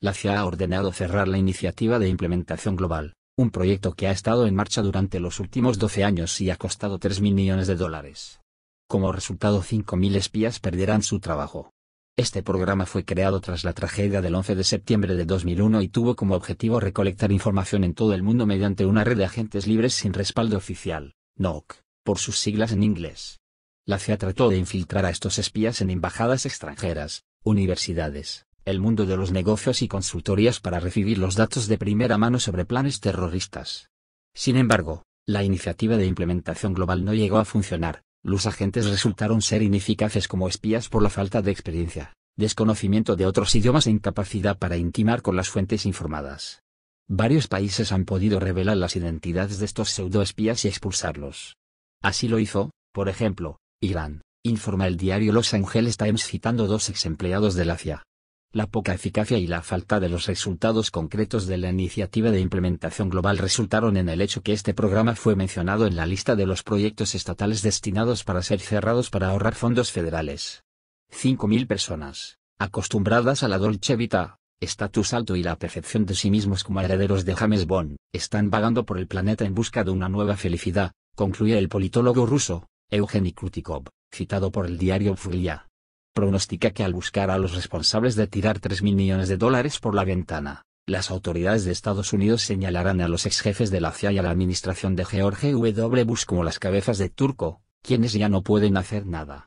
la CIA ha ordenado cerrar la iniciativa de implementación global, un proyecto que ha estado en marcha durante los últimos 12 años y ha costado 3 mil millones de dólares. Como resultado 5.000 espías perderán su trabajo. Este programa fue creado tras la tragedia del 11 de septiembre de 2001 y tuvo como objetivo recolectar información en todo el mundo mediante una red de agentes libres sin respaldo oficial, NOC, por sus siglas en inglés. La CIA trató de infiltrar a estos espías en embajadas extranjeras, universidades, el mundo de los negocios y consultorías para recibir los datos de primera mano sobre planes terroristas. Sin embargo, la iniciativa de implementación global no llegó a funcionar, los agentes resultaron ser ineficaces como espías por la falta de experiencia, desconocimiento de otros idiomas e incapacidad para intimar con las fuentes informadas. Varios países han podido revelar las identidades de estos pseudoespías y expulsarlos. Así lo hizo, por ejemplo, Irán, informa el diario Los Angeles Times citando dos exempleados de la CIA, la poca eficacia y la falta de los resultados concretos de la iniciativa de implementación global resultaron en el hecho que este programa fue mencionado en la lista de los proyectos estatales destinados para ser cerrados para ahorrar fondos federales. 5.000 personas, acostumbradas a la dolce vita, estatus alto y la percepción de sí mismos como herederos de James Bond, están vagando por el planeta en busca de una nueva felicidad, concluye el politólogo ruso, Eugeny Krutikov, citado por el diario Fuglia pronostica que al buscar a los responsables de tirar 3 mil millones de dólares por la ventana, las autoridades de Estados Unidos señalarán a los exjefes de la CIA y a la administración de George W. Bush como las cabezas de turco, quienes ya no pueden hacer nada.